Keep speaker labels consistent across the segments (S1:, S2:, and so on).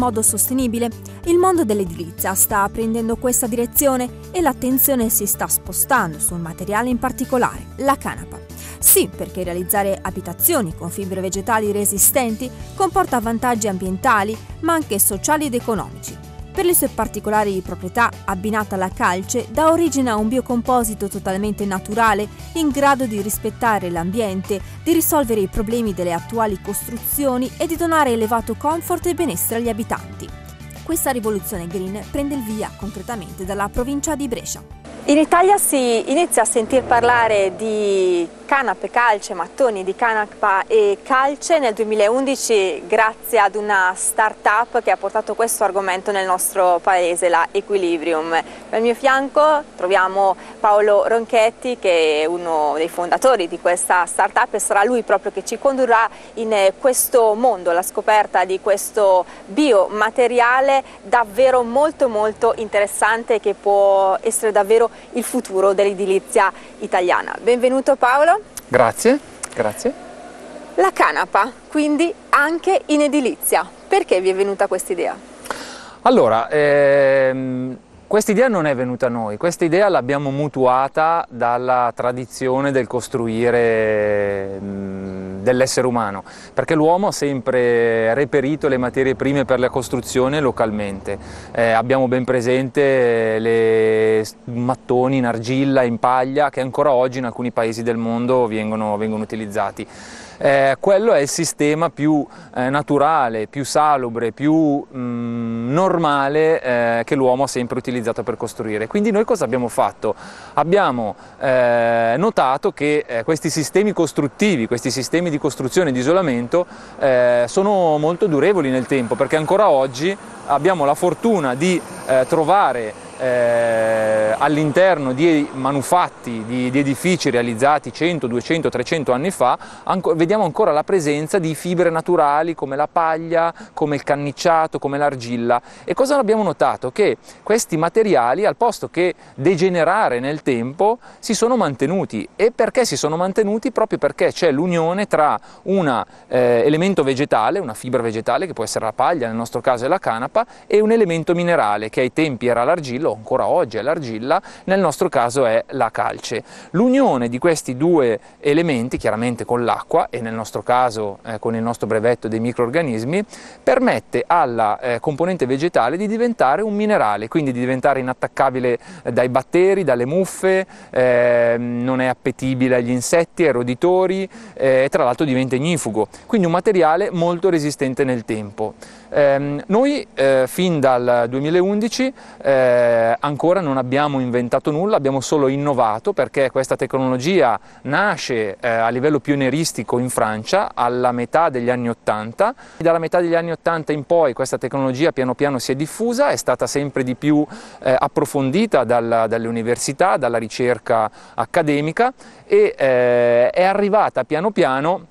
S1: modo sostenibile. Il mondo dell'edilizia sta prendendo questa direzione e l'attenzione si sta spostando su un materiale in particolare, la canapa. Sì, perché realizzare abitazioni con fibre vegetali resistenti comporta vantaggi ambientali, ma anche sociali ed economici per le sue particolari proprietà, abbinata alla calce, dà origine a un biocomposito totalmente naturale, in grado di rispettare l'ambiente, di risolvere i problemi delle attuali costruzioni e di donare elevato comfort e benessere agli abitanti. Questa rivoluzione green prende il via concretamente dalla provincia di Brescia. In Italia si inizia a sentir parlare di Canape Calce, mattoni di Canapa e Calce nel 2011 grazie ad una start-up che ha portato questo argomento nel nostro paese, la Equilibrium. Al mio fianco troviamo Paolo Ronchetti che è uno dei fondatori di questa start-up e sarà lui proprio che ci condurrà in questo mondo, la scoperta di questo biomateriale davvero molto molto interessante che può essere davvero il futuro dell'edilizia italiana. Benvenuto Paolo.
S2: Grazie, grazie.
S1: La canapa, quindi anche in edilizia. Perché vi è venuta questa idea?
S2: Allora, ehm questa idea non è venuta a noi, questa idea l'abbiamo mutuata dalla tradizione del costruire dell'essere umano, perché l'uomo ha sempre reperito le materie prime per la costruzione localmente. Eh, abbiamo ben presente le mattoni in argilla, in paglia, che ancora oggi in alcuni paesi del mondo vengono, vengono utilizzati eh, quello è il sistema più eh, naturale, più salubre, più mh, mm, normale eh, che l'uomo ha sempre utilizzato per costruire. Quindi noi cosa abbiamo fatto? Abbiamo eh, notato che eh, questi sistemi costruttivi, questi sistemi di costruzione e di isolamento eh, sono molto durevoli nel tempo perché ancora oggi abbiamo la fortuna di trovare eh, all'interno di manufatti, di, di, edifici realizzati 100, 200, 300 anni fa, anco, vediamo ancora la presenza di fibre naturali come la paglia, come il canniciato, come l'argilla. E cosa abbiamo notato? Che questi materiali, al posto che degenerare nel tempo, si sono mantenuti. E perché si sono mantenuti? Proprio perché c'è l'unione tra un eh, elemento vegetale, una fibra vegetale, che può essere la paglia, nel nostro caso è la canapa, e un elemento minerale, che ai tempi era l'argilla l'ugello, ancora oggi è l'argilla, nel nostro caso è la calce. L'unione di questi due elementi, chiaramente con l'acqua e nel nostro caso eh, con il nostro brevetto dei microorganismi, permette alla eh, componente vegetale di diventare un minerale, quindi di diventare inattaccabile eh, dai batteri, dalle muffe, ehm, non è appetibile agli insetti, ai roditori eh, e tra l'altro diventa ignifugo, quindi un materiale molto resistente nel tempo. Ehm, noi eh, fin dal 2011 eh, ancora non abbiamo inventato nulla, abbiamo solo innovato perché questa tecnologia nasce eh, a livello pionieristico in Francia alla metà degli anni 80. Dalla metà degli anni 80 in poi questa tecnologia piano piano si è diffusa, è stata sempre di più eh, approfondita dalla, dalle università, dalla ricerca accademica e eh, è arrivata piano piano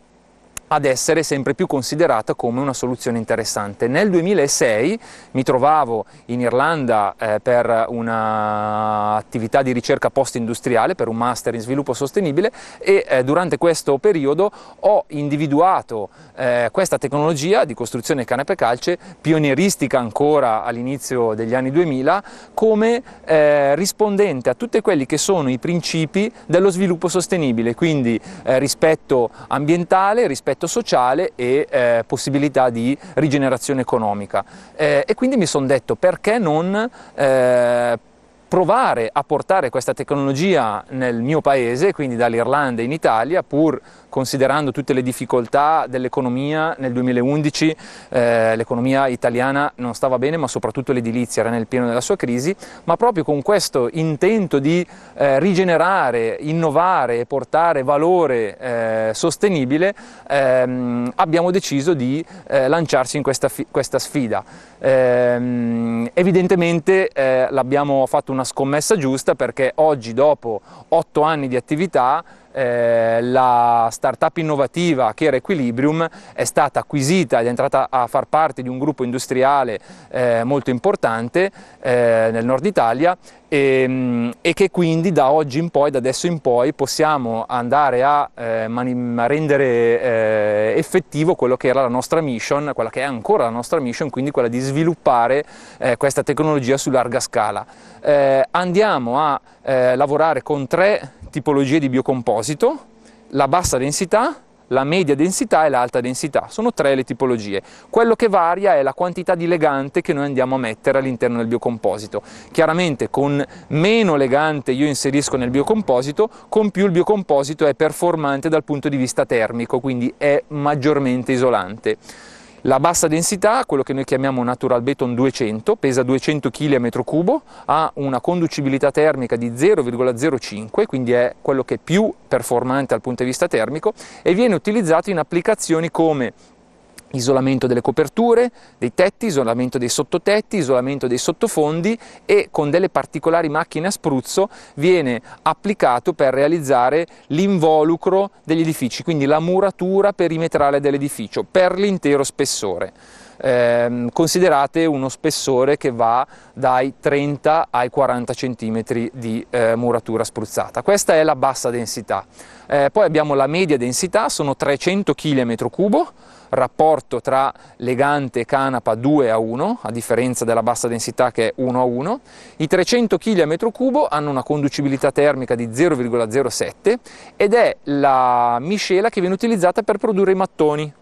S2: ad essere sempre più considerata come una soluzione interessante. Nel 2006 mi trovavo in Irlanda eh, per un'attività di ricerca post-industriale, per un master in sviluppo sostenibile e eh, durante questo periodo ho individuato eh, questa tecnologia di costruzione canape calce, pionieristica ancora all'inizio degli anni 2000, come eh, rispondente a tutti quelli che sono i principi dello sviluppo sostenibile, quindi eh, rispetto ambientale, rispetto aspetto sociale e eh, possibilità di rigenerazione economica. Eh, e quindi mi sono detto perché non eh, provare a portare questa tecnologia nel mio paese, quindi dall'Irlanda in Italia, pur considerando tutte le difficoltà dell'economia nel 2011, eh, l'economia italiana non stava bene, ma soprattutto l'edilizia era nel pieno della sua crisi, ma proprio con questo intento di eh, rigenerare, innovare e portare valore eh, sostenibile, ehm, abbiamo deciso di eh, lanciarci in questa, questa sfida. Ehm, evidentemente eh, l'abbiamo fatto una una scommessa giusta perché oggi dopo otto anni di attività eh, la startup innovativa che era Equilibrium è stata acquisita ed è entrata a far parte di un gruppo industriale eh, molto importante eh, nel nord Italia e, ehm, e, che quindi da oggi in poi, da adesso in poi, possiamo andare a, eh, a rendere eh, effettivo quello che era la nostra mission, quella che è ancora la nostra mission, quindi quella di sviluppare eh, questa tecnologia su larga scala. Eh, andiamo a eh, lavorare con tre tipologie di biocomposito, la bassa densità, la media densità e l'alta densità. Sono tre le tipologie. Quello che varia è la quantità di legante che noi andiamo a mettere all'interno del biocomposito. Chiaramente con meno legante io inserisco nel biocomposito, con più il biocomposito è performante dal punto di vista termico, quindi è maggiormente isolante. La bassa densità, quello che noi chiamiamo Natural Beton 200, pesa 200 kg a metro cubo, ha una conducibilità termica di 0,05, quindi è quello che è più performante dal punto di vista termico e viene utilizzato in applicazioni come isolamento delle coperture, dei tetti, isolamento dei sottotetti, isolamento dei sottofondi e con delle particolari macchine a spruzzo viene applicato per realizzare l'involucro degli edifici, quindi la muratura perimetrale dell'edificio per l'intero spessore ehm, considerate uno spessore che va dai 30 ai 40 cm di eh, muratura spruzzata. Questa è la bassa densità. Eh, poi abbiamo la media densità, sono 300 kg km3, rapporto tra legante e canapa 2 a 1, a differenza della bassa densità che è 1 a 1. I 300 kg km3 hanno una conducibilità termica di 0,07 ed è la miscela che viene utilizzata per produrre i mattoni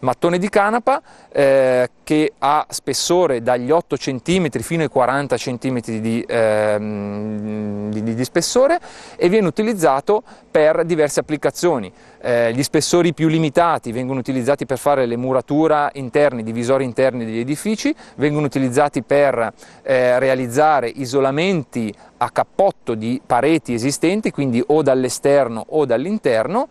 S2: mattone di canapa eh, che ha spessore dagli 8 cm fino ai 40 cm di, ehm, di, di spessore e viene utilizzato per diverse applicazioni. Eh, gli spessori più limitati vengono utilizzati per fare le murature interne, i divisori interni degli edifici, vengono utilizzati per eh, realizzare isolamenti a cappotto di pareti esistenti, quindi o dall'esterno o dall'interno.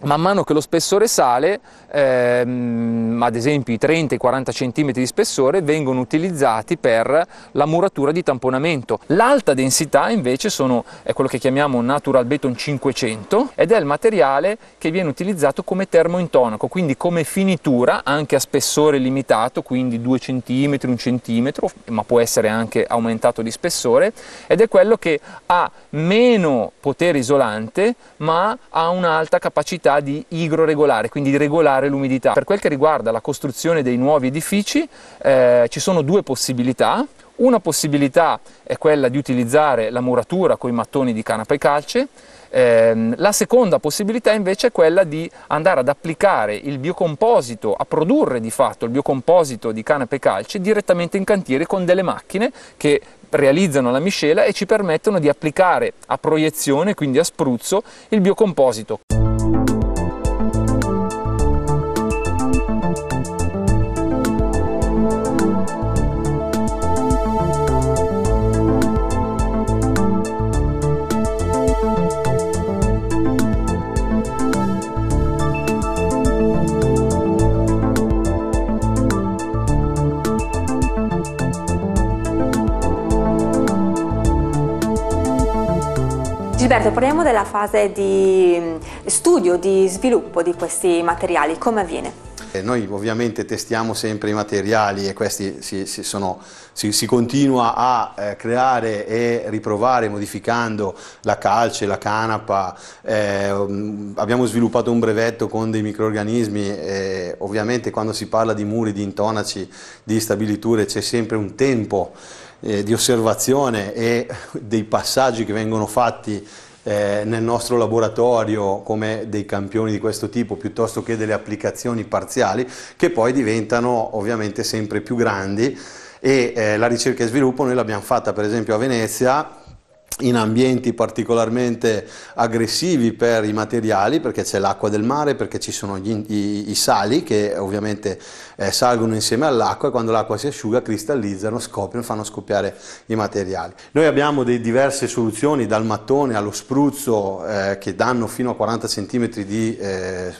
S2: Man mano che lo spessore sale, ehm, ad esempio i 30-40 cm di spessore, vengono utilizzati per la muratura di tamponamento. L'alta densità invece sono, è quello che chiamiamo Natural Beton 500 ed è il materiale che viene utilizzato come termointonaco, quindi come finitura anche a spessore limitato, quindi 2 cm, 1 cm, ma può essere anche aumentato di spessore ed è quello che ha meno potere isolante ma ha un'alta capacità di igroregolare, quindi di regolare migliorare l'umidità. Per quel che riguarda la costruzione dei nuovi edifici eh, ci sono due possibilità. Una possibilità è quella di utilizzare la muratura con i mattoni di canapa e calce, ehm, la seconda possibilità invece è quella di andare ad applicare il biocomposito, a produrre di fatto il biocomposito di canapa e calce direttamente in cantiere con delle macchine che realizzano la miscela e ci permettono di applicare a proiezione, quindi a spruzzo, il biocomposito.
S1: Gilberto, parliamo della fase di studio, di sviluppo di questi materiali, come avviene?
S3: Eh, noi ovviamente testiamo sempre i materiali e questi si, si, sono, si, si continua a eh, creare e riprovare modificando la calce, la canapa, eh, um, abbiamo sviluppato un brevetto con dei microorganismi e ovviamente quando si parla di muri, di intonaci, di stabiliture c'è sempre un tempo eh, di osservazione e dei passaggi che vengono fatti eh, nel nostro laboratorio come dei campioni di questo tipo piuttosto che delle applicazioni parziali che poi diventano ovviamente sempre più grandi e eh, la ricerca e sviluppo noi l'abbiamo fatta per esempio a Venezia in ambienti particolarmente aggressivi per i materiali perché c'è l'acqua del mare, perché ci sono gli, i, i, sali che ovviamente eh, salgono insieme all'acqua e quando l'acqua si asciuga cristallizzano, scoprono, fanno scoppiare i materiali. Noi abbiamo diverse soluzioni dal mattone allo spruzzo eh, che danno fino a 40 cm di, eh,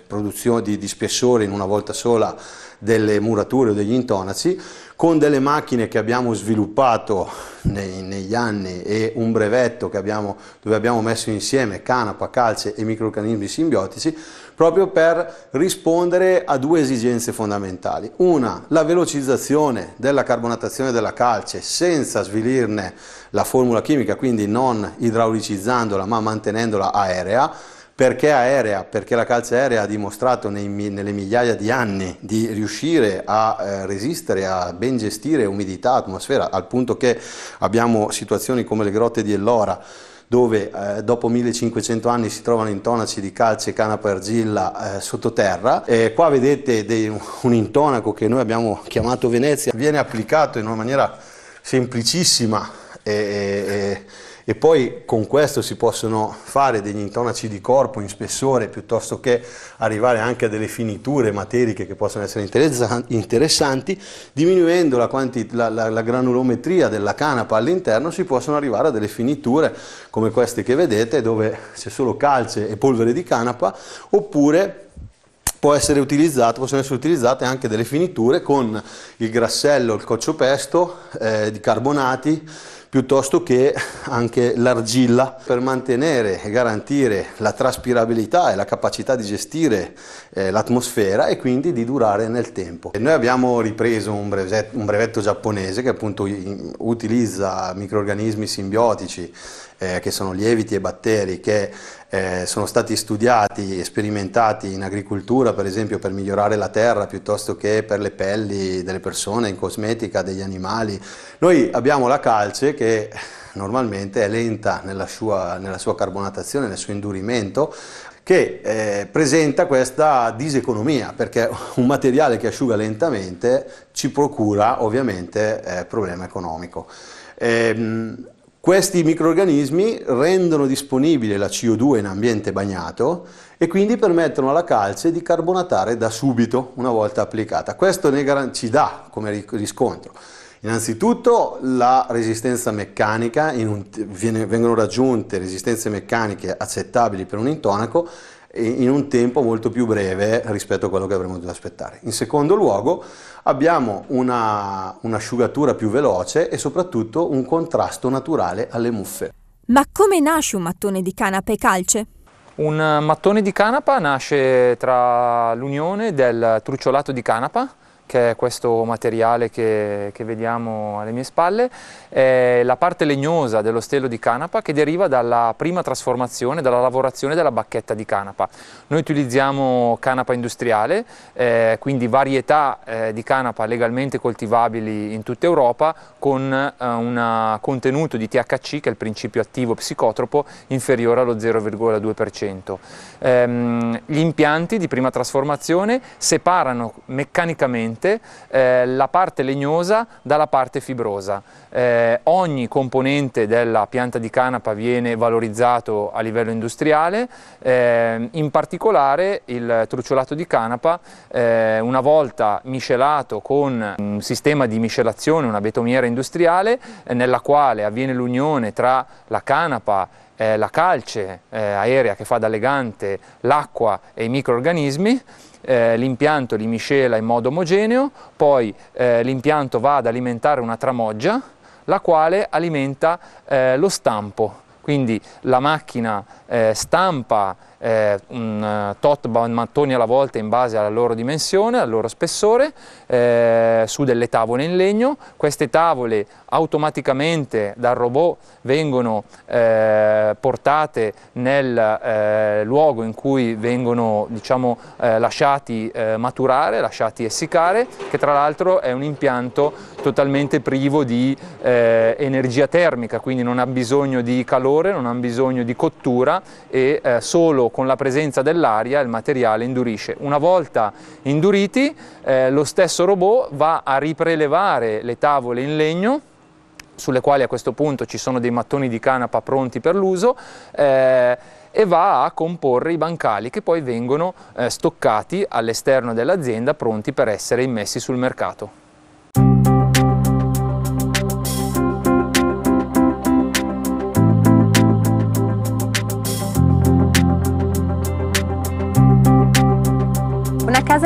S3: di, di spessore in una volta sola delle murature o degli intonaci con delle macchine che abbiamo sviluppato nei, negli anni e un brevetto abbiamo, dove abbiamo messo insieme canapa, calce e microorganismi simbiotici, proprio per rispondere a due esigenze fondamentali. Una, la velocizzazione della carbonatazione della calce senza svilirne la formula chimica, quindi non idraulicizzandola ma mantenendola aerea, perché aerea? Perché la calce aerea ha dimostrato nei, nelle migliaia di anni di riuscire a eh, resistere, a ben gestire umidità, atmosfera, al punto che abbiamo situazioni come le grotte di Ellora, dove eh, dopo 1500 anni si trovano intonaci di calce, canapa e argilla eh, sottoterra. E qua vedete dei, un intonaco che noi abbiamo chiamato Venezia, viene applicato in una maniera semplicissima e, e, e poi con questo si possono fare degli intonaci di corpo in spessore piuttosto che arrivare anche a delle finiture materiche che possono essere interessanti, diminuendo la, la, la, la granulometria della canapa all'interno si possono arrivare a delle finiture come queste che vedete dove c'è solo calce e polvere di canapa oppure essere possono essere utilizzate anche delle finiture con il grassello, il cocciopesto eh, di carbonati, piuttosto che anche l'argilla per mantenere e garantire la traspirabilità e la capacità di gestire eh, l'atmosfera e quindi di durare nel tempo. E noi abbiamo ripreso un brevetto, un brevetto giapponese che appunto utilizza microorganismi simbiotici eh, che sono lieviti e batteri che eh, sono stati studiati e sperimentati in agricoltura, per esempio per migliorare la terra piuttosto che per le pelli delle persone, in cosmetica, degli animali. Noi abbiamo la calce che normalmente è lenta nella sua, nella sua carbonatazione, nel suo indurimento, che eh, presenta questa diseconomia, perché un materiale che asciuga lentamente ci procura ovviamente eh, problema economico. Ehm, questi microrganismi rendono disponibile la CO2 in ambiente bagnato e quindi permettono alla calce di carbonatare da subito una volta applicata. Questo ci dà come riscontro Innanzitutto la resistenza meccanica, un, viene, vengono raggiunte resistenze meccaniche accettabili per un intonaco in un tempo molto più breve rispetto a quello che avremmo dovuto aspettare. In secondo luogo abbiamo un'asciugatura una più veloce e soprattutto un contrasto naturale alle muffe.
S1: Ma come nasce un mattone di canapa e calce?
S2: Un mattone di canapa nasce tra l'unione del trucciolato di canapa che è questo materiale che, che vediamo alle mie spalle, è la parte legnosa dello stelo di canapa che deriva dalla prima trasformazione, dalla lavorazione della bacchetta di canapa. Noi utilizziamo canapa industriale, eh, quindi varietà eh, di canapa legalmente coltivabili in tutta Europa con eh, un contenuto di THC, che è il principio attivo psicotropo, inferiore allo 0,2%. Ehm, gli impianti di prima trasformazione separano meccanicamente differente eh, la parte legnosa dalla parte fibrosa. Eh, ogni componente della pianta di canapa viene valorizzato a livello industriale, eh, in particolare il trucciolato di canapa eh, una volta miscelato con un sistema di miscelazione, una betomiera industriale, eh, nella quale avviene l'unione tra la canapa la calce eh, aerea che fa da legante, l'acqua e i microorganismi, eh, l'impianto li miscela in modo omogeneo, poi eh, l'impianto va ad alimentare una tramoggia, la quale alimenta eh, lo stampo, quindi la macchina eh, stampa eh, un eh, tot mattoni alla volta in base alla loro dimensione, al loro spessore, eh, su delle tavole in legno. Queste tavole automaticamente dal robot vengono eh, portate nel eh, luogo in cui vengono diciamo, eh, lasciati maturare, lasciati essiccare, che tra l'altro è un impianto totalmente privo di energia termica, quindi non ha bisogno di calore, non ha bisogno di cottura e solo con la presenza dell'aria il materiale indurisce. Una volta induriti eh, lo stesso robot va a riprelevare le tavole in legno sulle quali a questo punto ci sono dei mattoni di canapa pronti per l'uso eh, e va a comporre i bancali che poi vengono eh, stoccati all'esterno dell'azienda pronti per essere immessi sul mercato.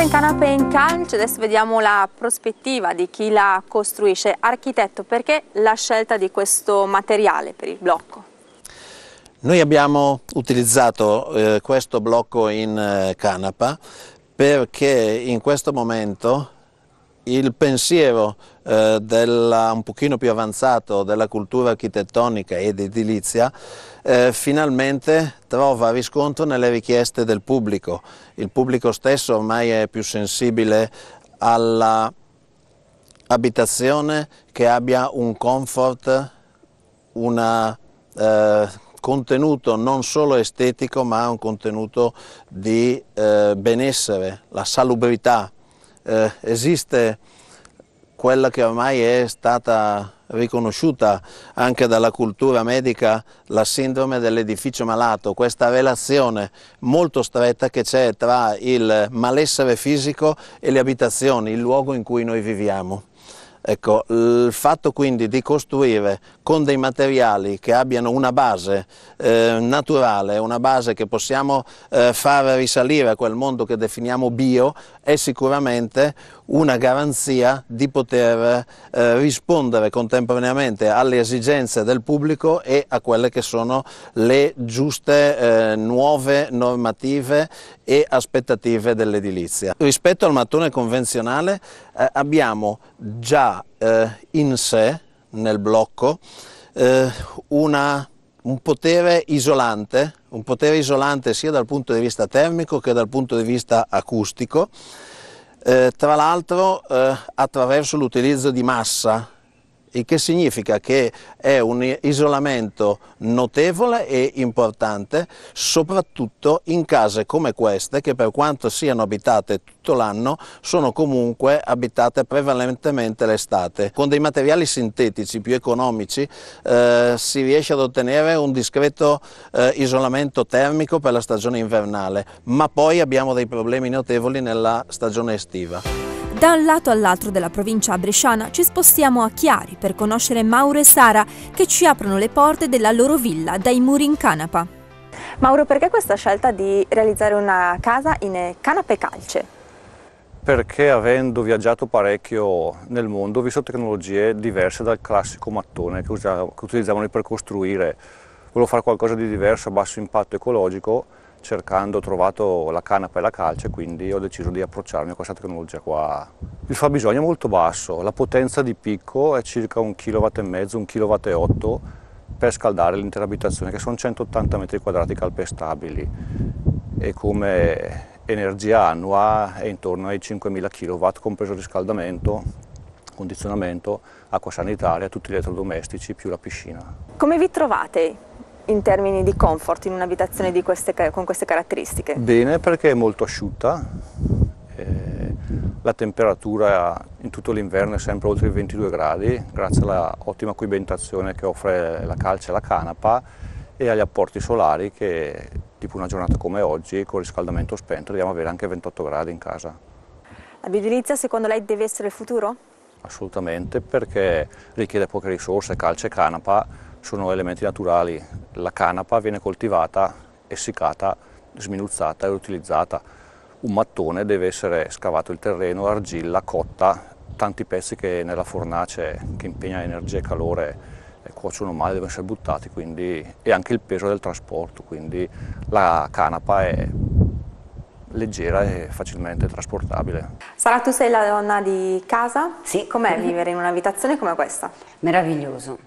S1: in canapa e in calce, adesso vediamo la prospettiva di chi la costruisce. Architetto, perché la scelta di questo materiale per il blocco?
S4: Noi abbiamo utilizzato eh, questo blocco in eh, canapa perché in questo momento il pensiero eh, della, un pochino più avanzato della cultura architettonica ed edilizia eh, finalmente trova riscontro nelle richieste del pubblico il pubblico stesso ormai è più sensibile all'abitazione che abbia un comfort, un eh, contenuto non solo estetico ma un contenuto di eh, benessere, la salubrità. Eh, esiste quella che ormai è stata riconosciuta anche dalla cultura medica la sindrome dell'edificio malato, questa relazione molto stretta che c'è tra il malessere fisico e le abitazioni, il luogo in cui noi viviamo. Ecco, il fatto quindi di costruire con dei materiali che abbiano una base eh, naturale, una base che possiamo eh, far risalire a quel mondo che definiamo bio, è sicuramente una garanzia di poter eh, rispondere contemporaneamente alle esigenze del pubblico e a quelle che sono le giuste eh, nuove normative e aspettative dell'edilizia. Rispetto al mattone convenzionale eh, abbiamo già eh, in sé, nel blocco, eh, una un potere isolante, un potere isolante sia dal punto di vista termico che dal punto di vista acustico, eh, tra l'altro eh, attraverso l'utilizzo di massa il che significa che è un isolamento notevole e importante, soprattutto in case come queste che per quanto siano abitate tutto l'anno sono comunque abitate prevalentemente l'estate. Con dei materiali sintetici più economici eh, si riesce ad ottenere un discreto eh, isolamento termico per la stagione invernale, ma poi abbiamo dei problemi notevoli nella stagione estiva.
S1: Da un lato all'altro della provincia bresciana ci spostiamo a Chiari per conoscere Mauro e Sara che ci aprono le porte della loro villa dai muri in canapa. Mauro, perché questa scelta di realizzare una casa in canape calce?
S5: Perché avendo viaggiato parecchio nel mondo ho visto tecnologie diverse dal classico mattone che, usavano, che utilizzavano per costruire. Volevo fare qualcosa di diverso a basso impatto ecologico cercando ho trovato la canapa e la calce quindi ho deciso di approcciarmi a questa tecnologia qua. Il fabbisogno è molto basso, la potenza di picco è circa 1,5 kW, 1,8 kW per scaldare l'intera abitazione che sono 180 m2 calpestabili e come energia annua è intorno ai 5.000 kW compreso riscaldamento, condizionamento, acqua sanitaria, tutti gli elettrodomestici più la piscina.
S1: Come vi trovate in termini di comfort in un'abitazione con queste caratteristiche?
S5: Bene perché è molto asciutta, eh, la temperatura in tutto l'inverno è sempre oltre i 22 gradi grazie all'ottima coibentazione che offre la calce e la canapa e agli apporti solari che tipo una giornata come oggi con riscaldamento spento dobbiamo avere anche 28 gradi in casa.
S1: La bioedilizia secondo lei deve essere il futuro?
S5: Assolutamente perché richiede poche risorse, calce e canapa sono elementi naturali. La canapa viene coltivata, essiccata, sminuzzata e utilizzata. Un mattone deve essere scavato il terreno, argilla, cotta, tanti pezzi che nella fornace che impegna energia e calore eh, cuociono male devono essere buttati quindi, e anche il peso del trasporto, quindi la canapa è leggera e facilmente trasportabile.
S1: Sara, tu sei la donna di casa? Sì. Com'è vivere in un'abitazione come questa? Meraviglioso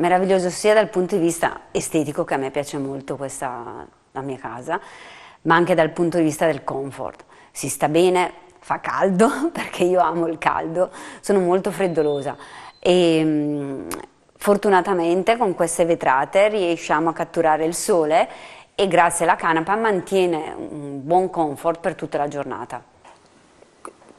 S6: meraviglioso sia dal punto di vista estetico, che a me piace molto questa, la mia casa, ma anche dal punto di vista del comfort. Si sta bene, fa caldo, perché io amo il caldo, sono molto freddolosa e ehm, fortunatamente con queste vetrate riusciamo a catturare il sole e grazie alla canapa
S1: mantiene un buon comfort per tutta la giornata.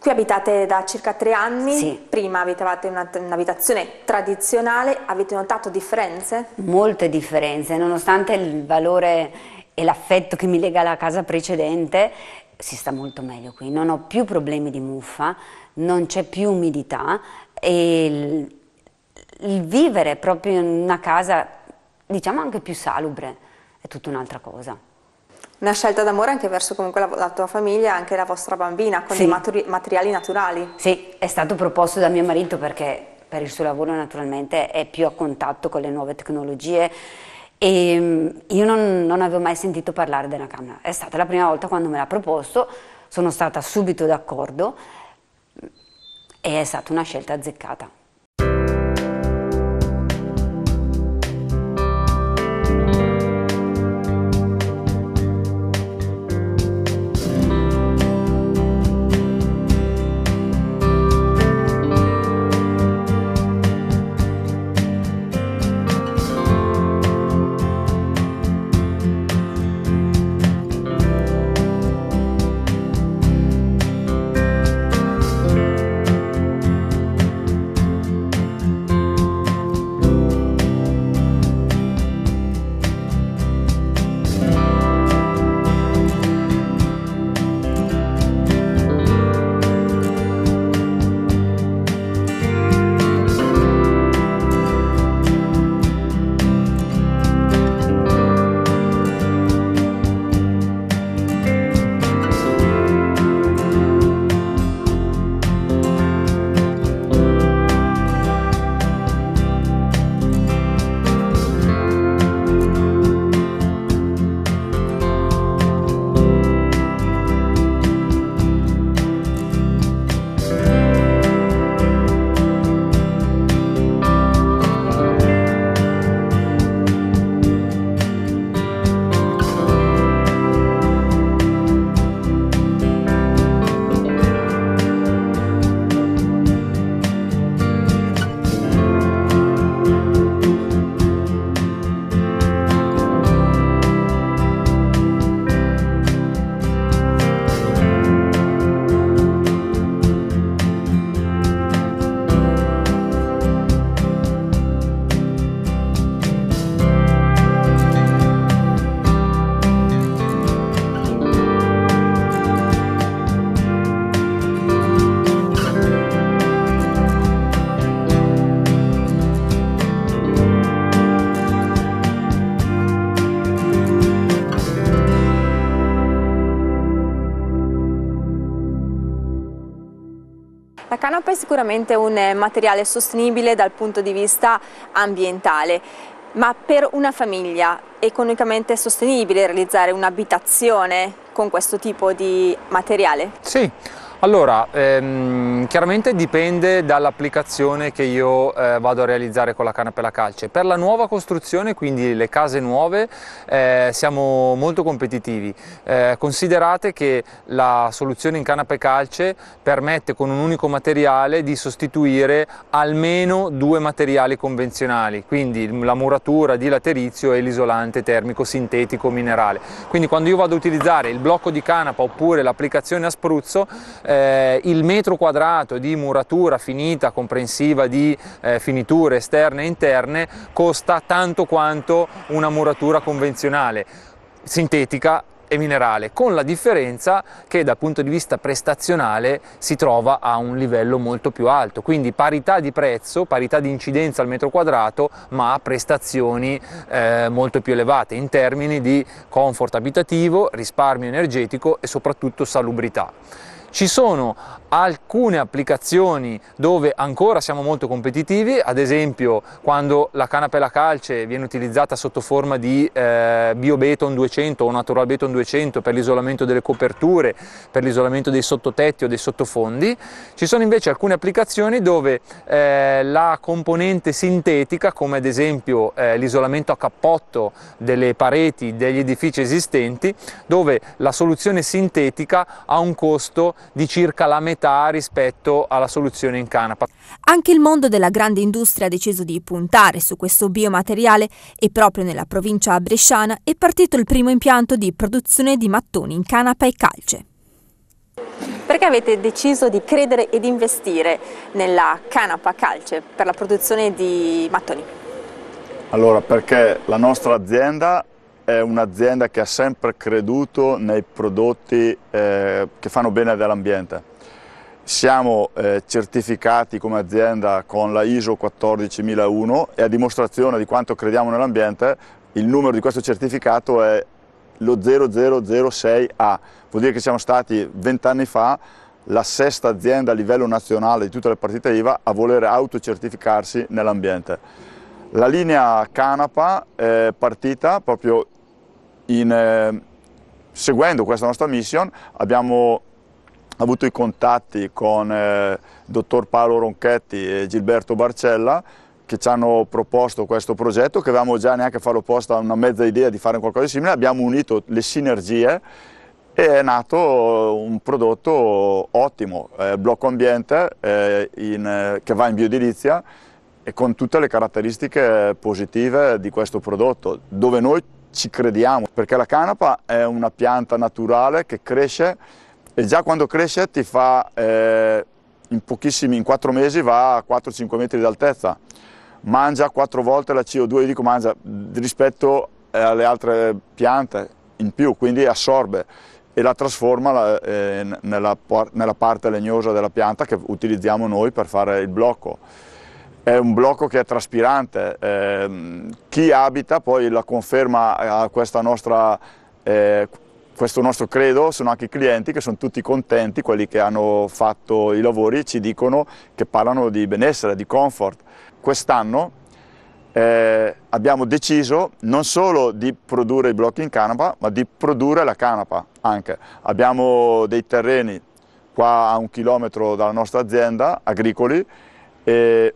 S1: Qui abitate da circa tre anni, sì. prima abitavate in un'abitazione tradizionale, avete notato differenze?
S6: Molte differenze, nonostante il valore e l'affetto che mi lega alla casa precedente, si sta molto meglio qui, non ho più problemi di muffa, non c'è più umidità e il, il vivere proprio in una casa diciamo anche più salubre è tutta un'altra cosa.
S1: Una scelta d'amore anche verso comunque la, la, tua famiglia e anche la vostra bambina, con sì. dei materiali naturali.
S6: Sì, è stato proposto da mio marito perché per il suo lavoro naturalmente è più a contatto con le nuove tecnologie e ehm, io non, non avevo mai sentito parlare della camera. È stata la prima volta quando me l'ha proposto, sono stata subito d'accordo e è stata una scelta azzeccata.
S1: sicuramente un materiale sostenibile dal punto di vista ambientale. Ma per una famiglia economicamente sostenibile realizzare un'abitazione con questo tipo di materiale?
S2: Sì, allora, ehm, chiaramente dipende dall'applicazione che io eh, vado a realizzare con la canna per la calce. Per la nuova costruzione, quindi le case nuove, eh, siamo molto competitivi. Eh, considerate che la soluzione in canna per calce permette con un unico materiale di sostituire almeno due materiali convenzionali, quindi la muratura di laterizio e l'isolante termico sintetico minerale. Quindi quando io vado a utilizzare il blocco di canapa oppure l'applicazione a spruzzo, eh, eh, il metro quadrato di muratura finita comprensiva di eh, finiture esterne e interne costa tanto quanto una muratura convenzionale sintetica e minerale, con la differenza che dal punto di vista prestazionale si trova a un livello molto più alto, quindi parità di prezzo, parità di incidenza al metro quadrato, ma prestazioni eh, molto più elevate in termini di comfort abitativo, risparmio energetico e soprattutto salubrità. Ci sono alcune applicazioni dove ancora siamo molto competitivi, ad esempio quando la canna per la calce viene utilizzata sotto forma di eh, BioBeton 200 o Natural Beton 200 per l'isolamento delle coperture, per l'isolamento dei sottotetti o dei sottofondi. Ci sono invece alcune applicazioni dove eh, la componente sintetica, come ad esempio eh, l'isolamento a cappotto delle pareti degli edifici esistenti, dove la soluzione sintetica ha un costo di circa la metà rispetto alla soluzione in canapa.
S1: Anche il mondo della grande industria ha deciso di puntare su questo biomateriale e proprio nella provincia bresciana è partito il primo impianto di produzione di mattoni in canapa e calce. Perché avete deciso di credere ed investire nella canapa calce per la produzione di mattoni?
S7: Allora, perché la nostra azienda è un'azienda che ha sempre creduto nei prodotti eh, che fanno bene all'ambiente. Siamo eh, certificati come azienda con la ISO 14001 e a dimostrazione di quanto crediamo nell'ambiente il numero di questo certificato è lo 0006A, vuol dire che siamo stati vent'anni fa la sesta azienda a livello nazionale di tutte le partite IVA a voler autocertificarsi nell'ambiente. La linea canapa è partita proprio in, eh, seguendo questa nostra mission, abbiamo avuto i contatti con eh, il dottor Paolo Ronchetti e Gilberto Barcella che ci hanno proposto questo progetto che avevamo già neanche fatto farlo a una mezza idea di fare qualcosa di simile, abbiamo unito le sinergie e è nato un prodotto ottimo, eh, blocco ambiente eh, in, eh, che va in biodilizia e con tutte le caratteristiche positive di questo prodotto, dove noi ci crediamo, perché la canapa è una pianta naturale che cresce e già quando cresce ti fa, eh, in pochissimi, in 4 mesi va a 4-5 metri d'altezza, mangia 4 volte la CO2, dico mangia, rispetto eh, alle altre piante in più, quindi assorbe e la trasforma eh, nella, nella parte legnosa della pianta che utilizziamo noi per fare il blocco è un blocco che è traspirante. Eh, chi abita poi la conferma a nostra, eh, questo nostro credo sono anche i clienti che sono tutti contenti, quelli che hanno fatto i lavori ci dicono che parlano di benessere, di comfort. Quest'anno eh, abbiamo deciso non solo di produrre i blocchi in canapa, ma di produrre la canapa anche. Abbiamo dei terreni qua a un chilometro dalla nostra azienda, agricoli, e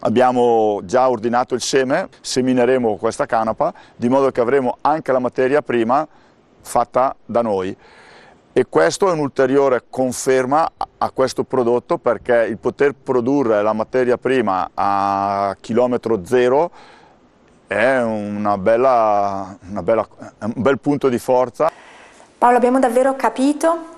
S7: Abbiamo già ordinato il seme, semineremo questa canapa di modo che avremo anche la materia prima fatta da noi e questo è un'ulteriore conferma a questo prodotto perché il poter produrre la materia prima a chilometro zero è, una bella, una bella, è un bel punto di forza.
S1: Paolo, abbiamo davvero capito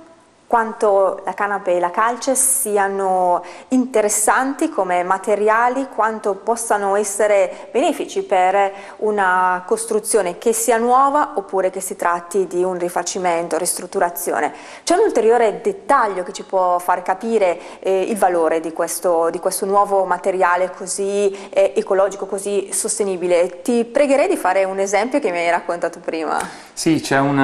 S1: quanto la canapa e la calce siano interessanti come materiali, quanto possano essere benefici per una costruzione che sia nuova oppure che si tratti di un rifacimento, ristrutturazione. C'è un ulteriore dettaglio che ci può far capire eh, il valore di questo, di questo, nuovo materiale così eh, ecologico, così sostenibile. Ti pregherei di fare un esempio che mi hai raccontato prima.
S2: Sì, c'è un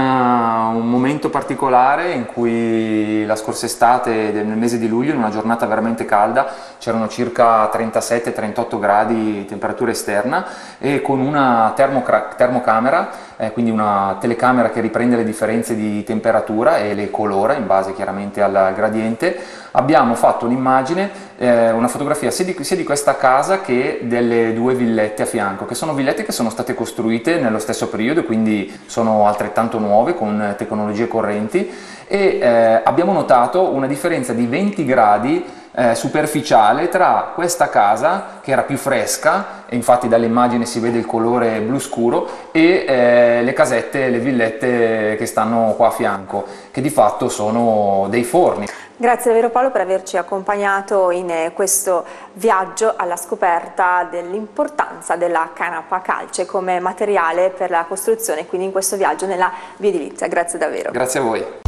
S2: momento particolare in cui la scorsa estate, nel mese di luglio, in una giornata veramente calda, c'erano circa 37-38 gradi di temperatura esterna e con una termocamera eh, quindi una telecamera che riprende le differenze di temperatura e le colora in base chiaramente al gradiente, abbiamo fatto un'immagine, eh, una fotografia sia di, sia di, questa casa che delle due villette a fianco, che sono villette che sono state costruite nello stesso periodo, quindi sono altrettanto nuove con tecnologie correnti e eh, abbiamo notato una differenza di 20 gradi eh, superficiale tra questa casa che era più fresca e infatti dall'immagine si vede il colore blu scuro e eh, le casette, le villette che stanno qua a fianco che di fatto sono dei forni.
S1: Grazie davvero Paolo per averci accompagnato in eh, questo viaggio alla scoperta dell'importanza della canapa calce come materiale per la costruzione, quindi in questo viaggio nella via edilizia. Grazie davvero. Grazie a voi.